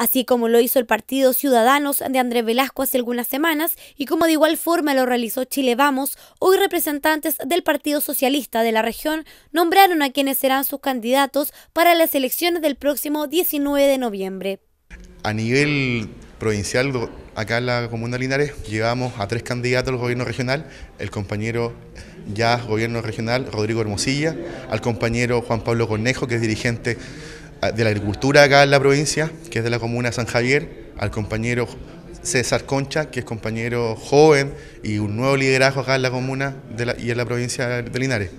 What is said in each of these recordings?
así como lo hizo el Partido Ciudadanos de Andrés Velasco hace algunas semanas y como de igual forma lo realizó Chile Vamos, hoy representantes del Partido Socialista de la región nombraron a quienes serán sus candidatos para las elecciones del próximo 19 de noviembre. A nivel provincial, acá en la comuna Linares, llevamos a tres candidatos al gobierno regional, el compañero ya gobierno regional Rodrigo Hermosilla, al compañero Juan Pablo Cornejo, que es dirigente de la agricultura acá en la provincia, que es de la comuna San Javier, al compañero César Concha, que es compañero joven y un nuevo liderazgo acá en la comuna y en la provincia de Linares.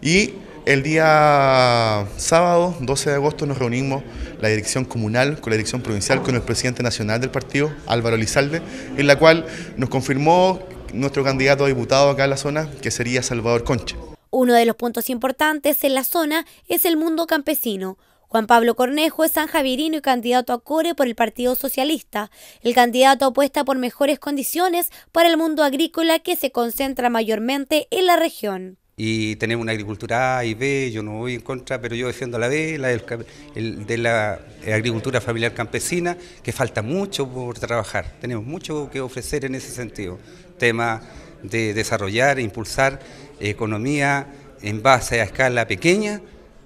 Y el día sábado, 12 de agosto, nos reunimos la dirección comunal con la dirección provincial, con el presidente nacional del partido, Álvaro Lizalde, en la cual nos confirmó nuestro candidato a diputado acá en la zona, que sería Salvador Concha. Uno de los puntos importantes en la zona es el mundo campesino, Juan Pablo Cornejo es sanjavirino y candidato a core por el Partido Socialista. El candidato apuesta por mejores condiciones para el mundo agrícola que se concentra mayormente en la región. Y tenemos una agricultura A y B, yo no voy en contra, pero yo defiendo la B, la de la agricultura familiar campesina, que falta mucho por trabajar. Tenemos mucho que ofrecer en ese sentido. Tema de desarrollar e impulsar economía en base a escala pequeña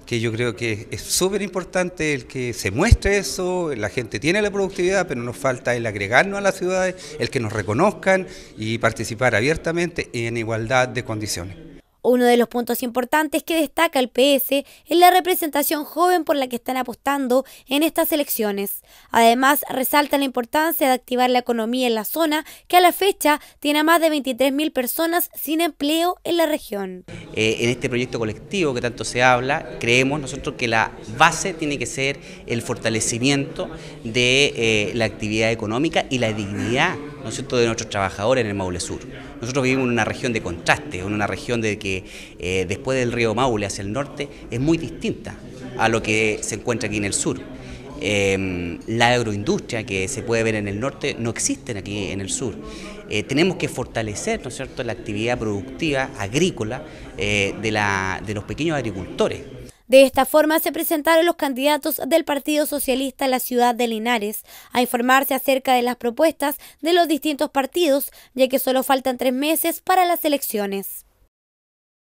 que yo creo que es súper importante el que se muestre eso, la gente tiene la productividad, pero nos falta el agregarnos a las ciudades, el que nos reconozcan y participar abiertamente en igualdad de condiciones. Uno de los puntos importantes que destaca el PS es la representación joven por la que están apostando en estas elecciones. Además, resalta la importancia de activar la economía en la zona, que a la fecha tiene a más de 23.000 personas sin empleo en la región. Eh, en este proyecto colectivo que tanto se habla, creemos nosotros que la base tiene que ser el fortalecimiento de eh, la actividad económica y la dignidad de nuestros trabajadores en el Maule Sur. Nosotros vivimos en una región de contraste, en una región de que eh, después del río Maule hacia el norte es muy distinta a lo que se encuentra aquí en el sur. Em, la agroindustria que se puede ver en el norte no existe aquí en el sur. Eh, tenemos que fortalecer ¿no es cierto? la actividad productiva agrícola eh, de, la, de los pequeños agricultores. De esta forma se presentaron los candidatos del Partido Socialista a la ciudad de Linares a informarse acerca de las propuestas de los distintos partidos, ya que solo faltan tres meses para las elecciones.